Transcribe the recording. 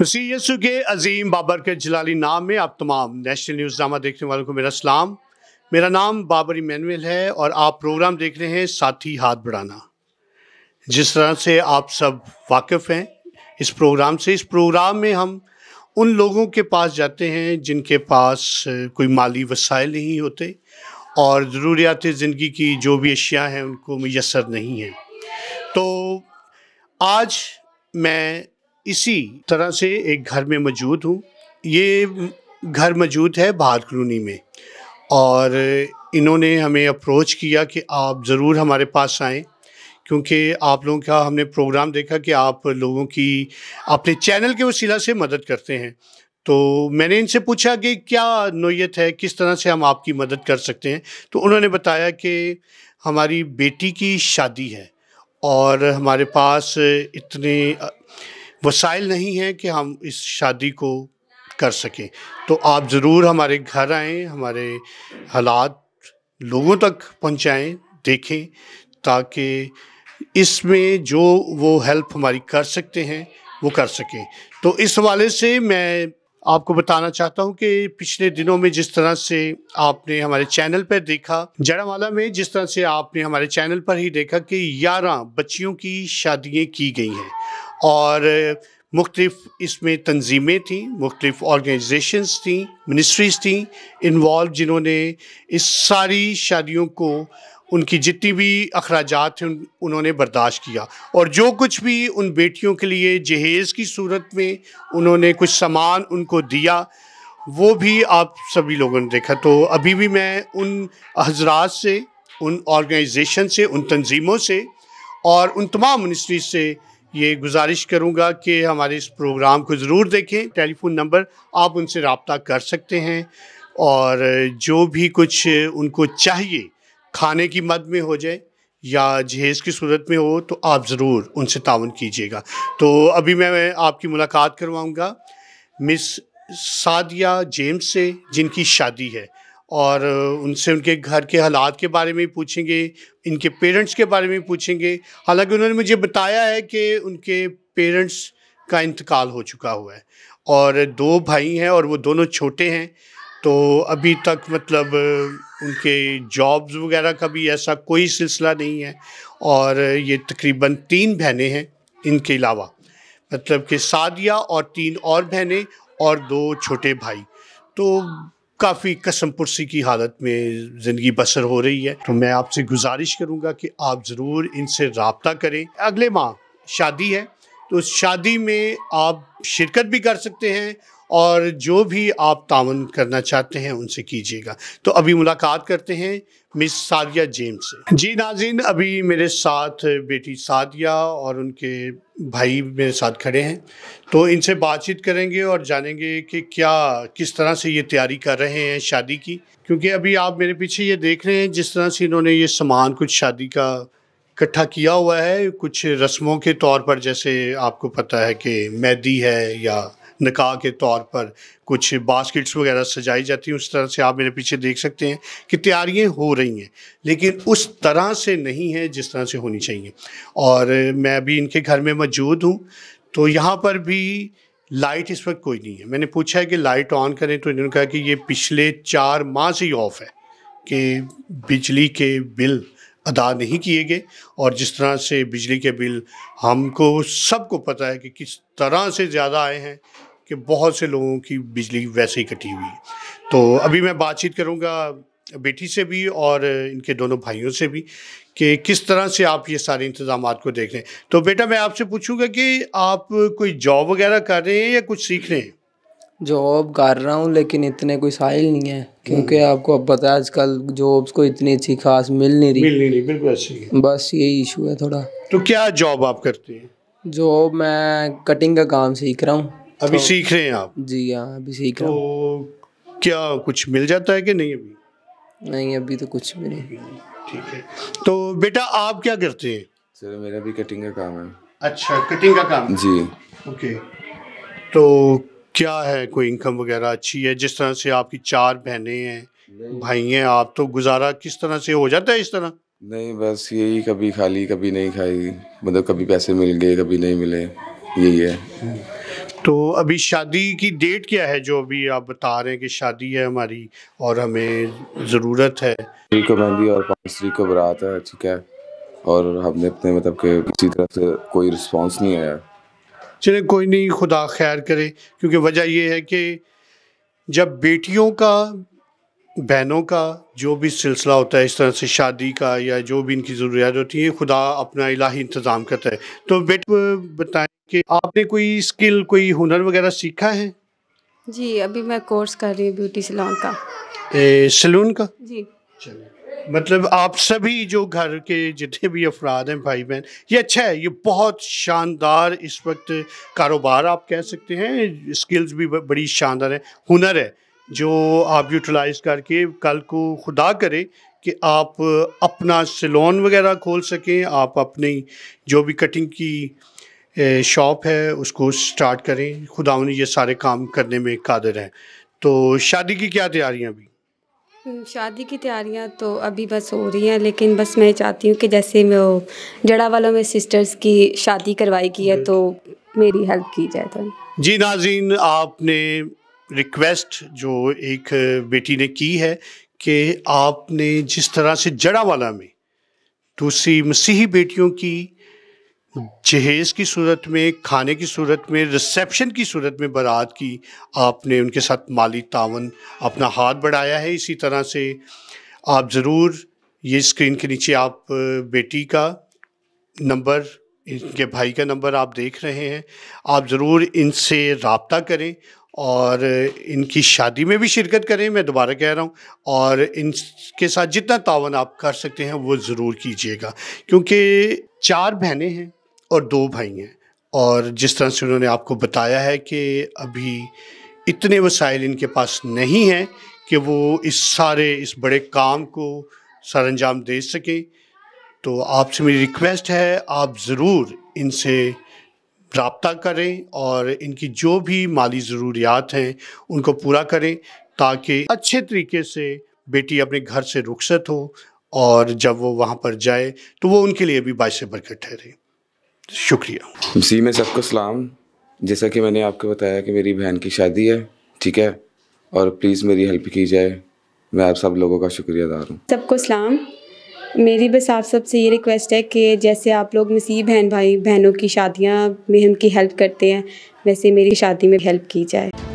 मसीह यसु के अजीम बाबर के जलाली नाम में आप तमाम नेशनल न्यूज़ ड्रामा देखने वालों को मेरा सलाम मेरा नाम बाबर इमैनुअल है और आप प्रोग्राम देख रहे हैं साथी हाथ बढ़ाना जिस तरह से आप सब वाकिफ़ हैं इस प्रोग्राम से इस प्रोग्राम में हम उन लोगों के पास जाते हैं जिनके पास कोई माली वसाइल नहीं होते और ज़रूरियात ज़िंदगी की जो भी अशिया हैं उनको मैसर नहीं हैं तो आज मैं इसी तरह से एक घर में मौजूद हूँ ये घर मौजूद है बाहर कलोनी में और इन्होंने हमें अप्रोच किया कि आप ज़रूर हमारे पास आएँ क्योंकि आप लोगों का हमने प्रोग्राम देखा कि आप लोगों की अपने चैनल के वसीला से मदद करते हैं तो मैंने इनसे पूछा कि क्या नोयत है किस तरह से हम आपकी मदद कर सकते हैं तो उन्होंने बताया कि हमारी बेटी की शादी है और हमारे पास इतने वसाइल नहीं है कि हम इस शादी को कर सकें तो आप ज़रूर हमारे घर आएँ हमारे हालात लोगों तक पहुँचाएँ देखें ताकि इसमें जो वो हेल्प हमारी कर सकते हैं वो कर सकें तो इस हवाले से मैं आपको बताना चाहता हूं कि पिछले दिनों में जिस तरह से आपने हमारे चैनल पर देखा जड़ावाला में जिस तरह से आपने हमारे चैनल पर ही देखा कि ग्यारह बच्चियों की शादियां की गई हैं और मुख्तफ इसमें तंजीमें थीं मुख्तफ ऑर्गेनाइजेशंस थी मिनिस्ट्रीज़ थी इन्वॉल्व जिन्होंने इस सारी शादियों को उनकी जितनी भी अखराज थे उन, उन्होंने बर्दाश्त किया और जो कुछ भी उन बेटियों के लिए जहेज़ की सूरत में उन्होंने कुछ सामान उनको दिया वो भी आप सभी लोगों ने देखा तो अभी भी मैं उन हजरात से उन ऑर्गेनाइजेशन से उन तंजीमों से और उन तमाम मिनिस्ट्रीज से ये गुजारिश करूँगा कि हमारे इस प्रोग्राम को ज़रूर देखें टेलीफोन नंबर आप उनसे रबता कर सकते हैं और जो भी कुछ उनको चाहिए खाने की मद में हो जाए या जहेज़ की सूरत में हो तो आप ज़रूर उनसे ताउन कीजिएगा तो अभी मैं आपकी मुलाकात करवाऊँगा मिस सादिया जेम्स से जिनकी शादी है और उनसे उनके घर के हालात के बारे में पूछेंगे इनके पेरेंट्स के बारे में पूछेंगे हालांकि उन्होंने मुझे बताया है कि उनके पेरेंट्स का इंतकाल हो चुका हुआ है और दो भाई हैं और वो दोनों छोटे हैं तो अभी तक मतलब उनके जॉब्स वगैरह का भी ऐसा कोई सिलसिला नहीं है और ये तकरीबन तीन बहनें हैं इनके अलावा मतलब कि सादिया और तीन और बहनें और दो छोटे भाई तो काफ़ी कसम पुरसी की हालत में ज़िंदगी बसर हो रही है तो मैं आपसे गुजारिश करूँगा कि आप ज़रूर इनसे रबता करें अगले माह शादी है तो उस शादी में आप शिरकत भी कर सकते हैं और जो भी आप तावन करना चाहते हैं उनसे कीजिएगा तो अभी मुलाकात करते हैं मिस सादिया जेम्स से जी नाजिन अभी मेरे साथ बेटी सादिया और उनके भाई मेरे साथ खड़े हैं तो इनसे बातचीत करेंगे और जानेंगे कि क्या किस तरह से ये तैयारी कर रहे हैं शादी की क्योंकि अभी आप मेरे पीछे ये देख रहे हैं जिस तरह से इन्होंने ये सामान कुछ शादी का इकट्ठा किया हुआ है कुछ रस्मों के तौर पर जैसे आपको पता है कि मेहंदी है या निकाह के तौर पर कुछ बास्केट्स वगैरह सजाई जाती हैं उस तरह से आप मेरे पीछे देख सकते हैं कि तैयारियाँ हो रही हैं लेकिन उस तरह से नहीं है जिस तरह से होनी चाहिए और मैं अभी इनके घर में मौजूद हूँ तो यहाँ पर भी लाइट इस वक्त कोई नहीं है मैंने पूछा है कि लाइट ऑन करें तो इन्होंने कहा कि ये पिछले चार माह से ही ऑफ है कि बिजली के बिल अदा नहीं किए गए और जिस तरह से बिजली के बिल हमको सबको पता है कि किस तरह से ज़्यादा आए हैं कि बहुत से लोगों की बिजली वैसे ही कटी हुई है तो अभी मैं बातचीत करूँगा बेटी से भी और इनके दोनों भाइयों से भी कि किस तरह से आप ये सारे इंतजाम को देख रहे हैं तो बेटा मैं आपसे पूछूंगा कि आप कोई जॉब वगैरह कर रहे हैं या कुछ सीख रहे हैं जॉब कर रहा हूँ लेकिन इतने कोई साहिल नहीं है क्योंकि आपको अब पता है आजकल जॉब्स को इतनी अच्छी खास मिल नहीं रही मिल नहीं रही बिल्कुल अच्छी बस यही इशू है थोड़ा तो क्या जॉब आप करते हैं जॉब मैं कटिंग का काम सीख रहा हूँ अभी तो, सीख रहे हैं आप जी हाँ अभी सीख तो रहा हूँ तो क्या कुछ मिल जाता है कि नहीं अभी नहीं अभी तो कुछ भी नहीं ठीक है तो बेटा आप क्या करते हैं सर मेरा भी कटिंग का काम है अच्छा कटिंग का काम जी ओके तो क्या है कोई इनकम वगैरह अच्छी है जिस तरह से आपकी चार बहनें हैं भाई हैं आप तो गुजारा किस तरह से हो जाता है इस तरह नहीं बस यही कभी खाली कभी नहीं खाई मतलब कभी पैसे मिल गए कभी नहीं मिले यही है तो अभी शादी की डेट क्या है जो अभी आप बता रहे हैं कि शादी है हमारी और हमें ज़रूरत है को मेहंदी और पाँच को बरात है ठीक है और हमने अपने मतलब के किसी तरह से कोई रिस्पांस नहीं आया चले कोई नहीं खुदा खैर करे क्योंकि वजह यह है कि जब बेटियों का बहनों का जो भी सिलसिला होता है इस तरह से शादी का या जो भी इनकी ज़रूरियात होती है खुदा अपना इलाही इंतज़ाम करता है तो बेटे बताएं कि आपने कोई स्किल कोई हुनर वगैरह सीखा है जी अभी मैं कोर्स कर रही हूँ ब्यूटी सलून का ए, सलून का जी चलिए मतलब आप सभी जो घर के जितने भी अफराद हैं भाई बहन ये अच्छा है ये बहुत शानदार इस वक्त कारोबार आप कह सकते हैं स्किल्स भी बड़ी शानदार है हुनर है जो आप यूटिलाइज करके कल को खुदा करे कि आप अपना सलोन वगैरह खोल सकें आप अपनी जो भी कटिंग की शॉप है उसको स्टार्ट करें खुदा उन्हें ये सारे काम करने में कादर हैं तो शादी की क्या तैयारियाँ अभी हम्म, शादी की तैयारियां तो अभी बस हो रही हैं लेकिन बस मैं चाहती हूँ कि जैसे मैं वो जड़ा वालों में सिस्टर्स की शादी करवाई की है तो मेरी हेल्प की जाए तो जी नाजीन आपने रिक्वेस्ट जो एक बेटी ने की है कि आपने जिस तरह से जड़ा वाला में दूसरी मसीही बेटियों की जहेज़ की सूरत में खाने की सूरत में रिसेप्शन की सूरत में बारात की आपने उनके साथ माली तावन अपना हाथ बढ़ाया है इसी तरह से आप ज़रूर ये स्क्रीन के नीचे आप बेटी का नंबर इनके भाई का नंबर आप देख रहे हैं आप ज़रूर इनसे रबता करें और इनकी शादी में भी शिरकत करें मैं दोबारा कह रहा हूँ और इनके साथ जितना तावन आप कर सकते हैं वो ज़रूर कीजिएगा क्योंकि चार बहनें हैं और दो भाई हैं और जिस तरह से उन्होंने आपको बताया है कि अभी इतने वसाइल इनके पास नहीं हैं कि वो इस सारे इस बड़े काम को सर अंजाम दे सकें तो आपसे मेरी रिक्वेस्ट है आप ज़रूर इनसे रबता करें और इनकी जो भी माली ज़रूरियात हैं उनको पूरा करें ताकि अच्छे तरीके से बेटी अपने घर से रुखसत हो और जब वो वहाँ पर जाए तो वो उनके लिए भी बाइस बरकत ठहरे शुक्रिया जी मैं सबको सलाम जैसा कि मैंने आपको बताया कि मेरी बहन की शादी है ठीक है और प्लीज़ मेरी हेल्प की जाए मैं आप सब लोगों का शुक्रिया अदा हूँ सबको सलाम मेरी बस आप सबसे ये रिक्वेस्ट है कि जैसे आप लोग मसीह बहन भाई बहनों की शादियाँ में उनकी हेल्प करते हैं वैसे मेरी शादी में हेल्प की जाए